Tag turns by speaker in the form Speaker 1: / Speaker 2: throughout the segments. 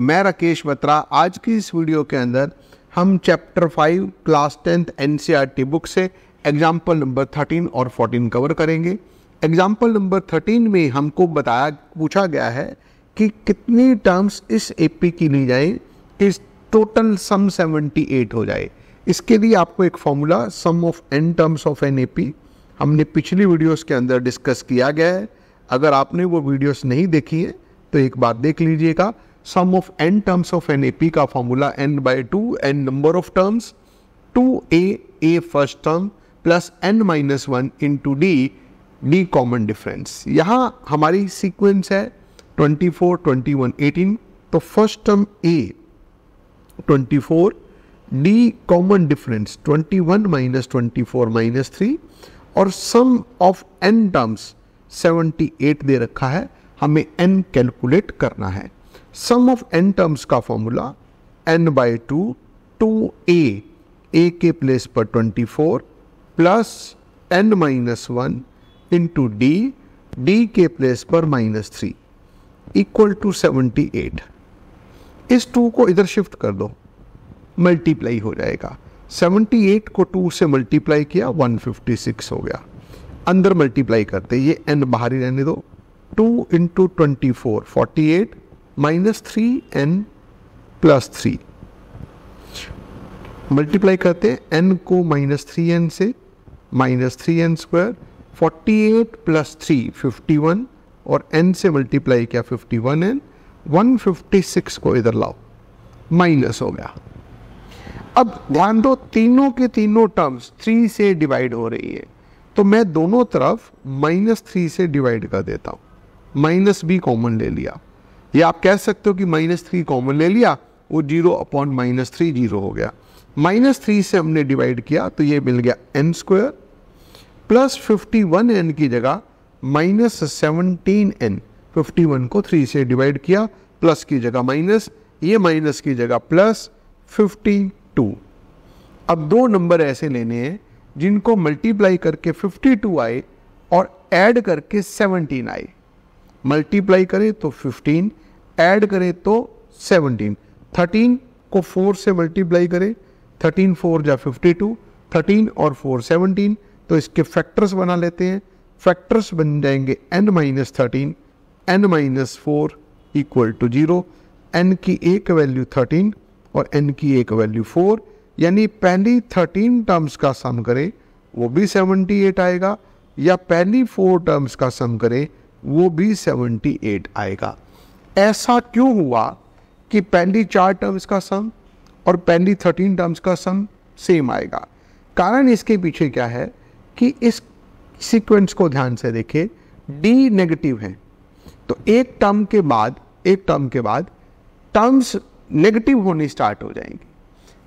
Speaker 1: मैं राकेश बत्रा आज की इस वीडियो के अंदर हम चैप्टर फाइव क्लास टेंथ एन बुक से एग्जाम्पल नंबर थर्टीन और फोर्टीन कवर करेंगे एग्जाम्पल नंबर थर्टीन में हमको बताया पूछा गया है कि कितनी टर्म्स इस ए की ली जाए कि टोटल सम सेवेंटी एट हो जाए इसके लिए आपको एक formula sum of n terms of an A हमने पिछली वीडियोस के अंदर डिस्कस किया गया है अगर आपने वो वीडियोस नहीं देखी है तो एक बार देख लीजिएगा sum of n terms of an AP का formula n by 2 n number of terms 2a a first term plus n minus 1 into d d common difference यहाँ हमारी सीक्वेंस है 24 21 18 तो first term a 24 d common difference 21 minus 24 minus 3 और sum of n terms 78 दे रखा है हमें n calculate करना है सम ऑफ एन टर्म्स का formula n by two two a a के प्लेस पर twenty four plus n minus one into d d के प्लेस पर minus three equal to seventy eight इस टू को इधर शिफ्ट कर दो मल्टीप्लाई हो जाएगा एट को टू से मल्टीप्लाई किया वन फिफ्टी सिक्स हो गया अंदर मल्टीप्लाई करते ये एन बाहर ही रहने दो two into twenty four forty eight minus three n plus three multiply करते हैं एन को माइनस थ्री एन से minus three n square forty eight plus three fifty one और एन से मल्टीप्लाई किया fifty one n one fifty six को इधर लाओ माइनस हो गया अब ध्यान दो तीनों के तीनों टर्म्स थ्री से डिवाइड हो रही है तो मैं दोनों तरफ माइनस थ्री से डिवाइड कर देता हूँ माइनस भी कॉमन ले लिया ये आप कह सकते हो कि माइनस थ्री कॉमन ले लिया वो zero upon minus three zero हो गया माइनस थ्री से हमने डिवाइड किया तो ये मिल गया n square plus fifty one n की जगह minus seventeen n fifty one को थ्री से डिवाइड किया प्लस की जगह माइनस ये माइनस की जगह प्लस फिफ्टी टू अब दो नंबर ऐसे लेने हैं जिनको मल्टीप्लाई करके फिफ्टी टू आए और ऐड करके सेवनटीन आए मल्टीप्लाई करें तो फिफ्टीन ऐड करें तो सेवनटीन थर्टीन को फोर से मल्टीप्लाई करें थर्टीन फोर या फिफ्टी टू थर्टीन और फोर 17 तो इसके फैक्टर्स बना लेते हैं फैक्टर्स बन जाएंगे n minus thirteen n minus four equal to zero n की एक वैल्यू थर्टीन और एन की एक वैल्यू फोर यानी पहली थर्टीन टर्म्स का सम करें वो भी सेवनटी एट आएगा या पहली फोर टर्म्स का सम करें वो भी सेवनटी एट आएगा ऐसा क्यों हुआ कि पेंडी चार टर्म्स का सम और पेंडी थर्टीन टर्म्स का सम सेम आएगा कारण इसके पीछे क्या है कि इस सीक्वेंस को ध्यान से देखें डी नेगेटिव है तो एक टर्म के बाद एक टर्म के बाद टर्म्स नेगेटिव होनी स्टार्ट हो जाएंगी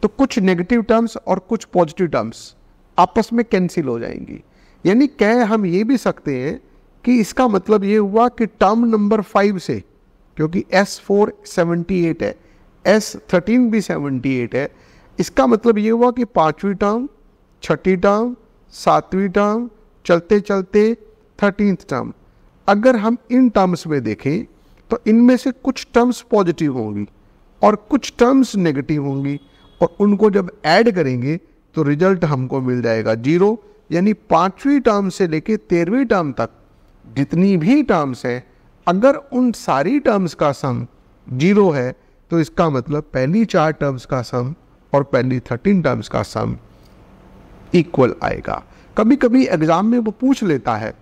Speaker 1: तो कुछ नेगेटिव टर्म्स और कुछ पॉजिटिव टर्म्स आपस में कैंसिल हो जाएंगी यानी कह हम ये भी सकते हैं कि इसका मतलब ये हुआ कि टर्म नंबर फाइव से क्योंकि एस फोर सेवेंटी एट है एस थर्टीन भी सेवेंटी एट है इसका मतलब ये हुआ कि पाँचवीं टर्म छठी टर्म सातवीं टर्म चलते चलते थर्टींथ टर्म अगर हम इन टर्म्स में देखें तो इनमें से कुछ टर्म्स पॉजिटिव होंगी और कुछ टर्म्स नेगेटिव होंगी और उनको जब ऐड करेंगे तो रिजल्ट हमको मिल जाएगा जीरो यानी पाँचवीं टर्म से लेके तेरहवीं टर्म तक जितनी भी टर्म्स हैं अगर उन सारी टर्म्स का सम जीरो है तो इसका मतलब पहली चार टर्म्स का सम और पहली थर्टीन टर्म्स का सम इक्वल आएगा कभी कभी एग्ज़ाम में वो पूछ लेता है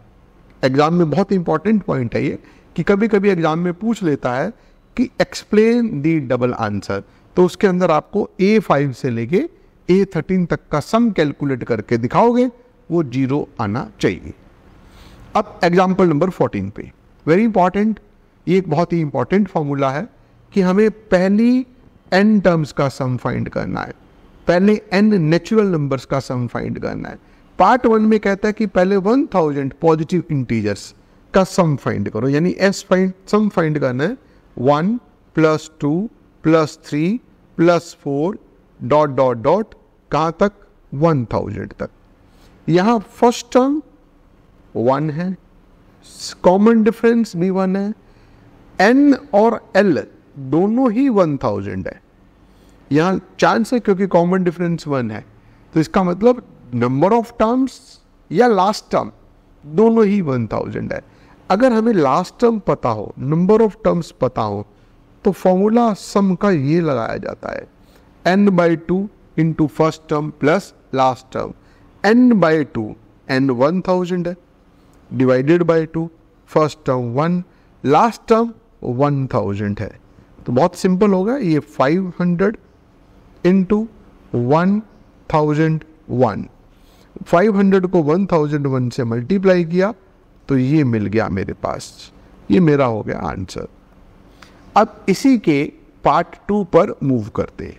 Speaker 1: एग्ज़ाम में बहुत इंपॉर्टेंट पॉइंट है ये कि कभी कभी एग्ज़ाम में पूछ लेता है कि एक्सप्लेन दी डबल आंसर तो उसके अंदर आपको ए फाइव से लेके ए थर्टीन तक का सम कैलकुलेट करके दिखाओगे वो जीरो आना चाहिए अब एग्जाम्पल नंबर फोर्टीन पे वेरी इंपॉर्टेंट ये एक बहुत ही इंपॉर्टेंट फॉर्मूला है कि हमें पहली एन टर्म्स का सम फाइंड करना है पहले एन नेचुरल नंबर्स का सम फाइंड करना है पार्ट वन में कहता है कि पहले वन थाउजेंड पॉजिटिव इंटीजर्स का सम फाइंड करो यानी एस फाइंड सम फाइंड करना है one plus two plus three plus four dot dot dot कहाँ तक वन थाउजेंड तक यहाँ फर्स्ट टर्म वन है कॉमन डिफरेंस भी वन है एन और एल दोनों ही वन थाउजेंड है यहां चांस है क्योंकि कॉमन डिफरेंस वन है तो इसका मतलब नंबर ऑफ टर्म्स या लास्ट टर्म दोनों ही वन थाउजेंड है अगर हमें लास्ट टर्म पता हो नंबर ऑफ टर्म्स पता हो तो फॉर्मूला सम का ये लगाया जाता है n by two into first term plus last term n by two n one thousand है divided by two first term one last term one thousand है तो बहुत सिंपल होगा ये five hundred into one thousand one five hundred को one thousand one से multiply किया तो ये मिल गया मेरे पास ये मेरा हो गया आंसर अब इसी के पार्ट टू पर मूव करते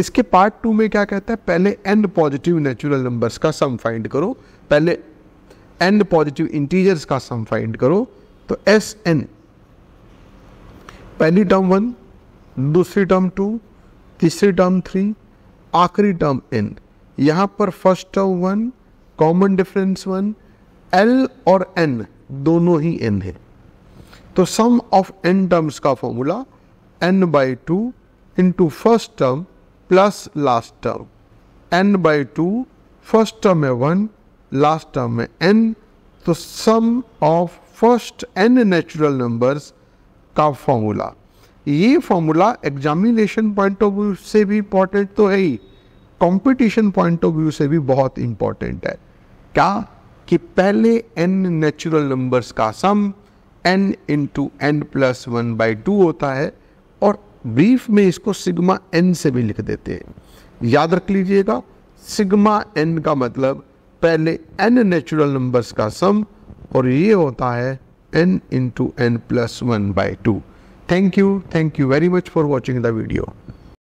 Speaker 1: इसके पार्ट टू में क्या कहता है पहले एन पॉजिटिव नेचुरल नंबर्स का सम फाइंड करो पहले एन पॉजिटिव इंटीजर्स का सम फाइंड करो तो एस एन पहली टर्म वन दूसरी टर्म टू तीसरी टर्म थ्री आखिरी टर्म एन यहां पर first term one common difference one L और एन दोनों ही एन है तो सम ऑफ एन टर्म्स का formula n by two into first term plus last term n by two first term है वन लास्ट टर्म में n तो sum of first n natural numbers का formula ये formula examination point of view से भी important तो है ही कॉम्पिटिशन पॉइंट ऑफ व्यू से भी बहुत इंपॉर्टेंट है क्या कि पहले एन नेचुरल नंबर्स का sum n into n plus one by two होता है और ब्रीफ में इसको सिग्मा एन से भी लिख देते हैं याद रख लीजिएगा सिग्मा एन का मतलब पहले एन नेचुरल नंबर्स का सम और ये होता है n into n plus one by two thank you thank you very much for watching the video